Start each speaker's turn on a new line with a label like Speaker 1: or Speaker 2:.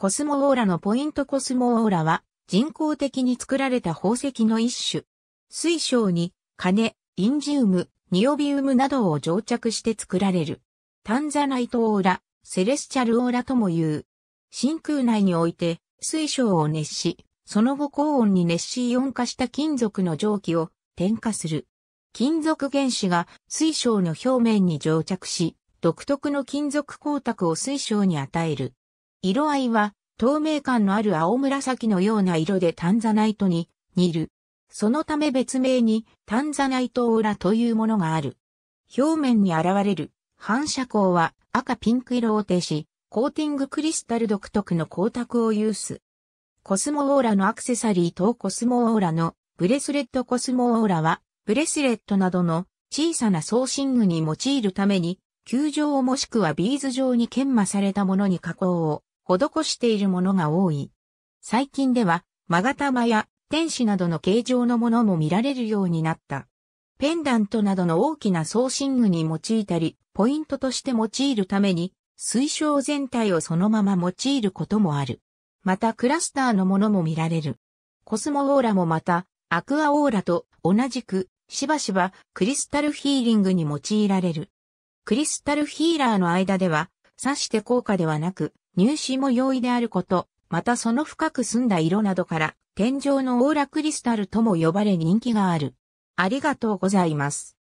Speaker 1: コスモオーラのポイントコスモオーラは人工的に作られた宝石の一種。
Speaker 2: 水晶に金、インジウム、ニオビウムなどを蒸着して作られる。タンザナイトオーラ、セレスチャルオーラとも言う。真空内において水晶を熱し、その後高温に熱しイオン化した金属の蒸気を点火する。金属原子が水晶の表面に蒸着し、独特の金属光沢を水晶に与える。色合いは透明感のある青紫のような色でタンザナイトに似る。そのため別名にタンザナイトオーラというものがある。表面に現れる反射光は赤ピンク色を呈し、コーティングクリスタル独特の光沢を有す。コスモオーラのアクセサリーとコスモオーラのブレスレットコスモオーラはブレスレットなどの小さな送信具に用いるために球状もしくはビーズ状に研磨されたものに加工を施しているものが多い。最近では、マガタマや天使などの形状のものも見られるようになった。ペンダントなどの大きな送信具に用いたり、ポイントとして用いるために、水晶全体をそのまま用いることもある。またクラスターのものも見られる。コスモオーラもまた、アクアオーラと同じく、しばしばクリスタルヒーリングに用いられる。クリスタルヒーラーの間では、さして効果ではなく、入試も容易であること、またその深く澄んだ色などから、天井のオーラクリスタルとも呼ばれ人気が
Speaker 1: ある。ありがとうございます。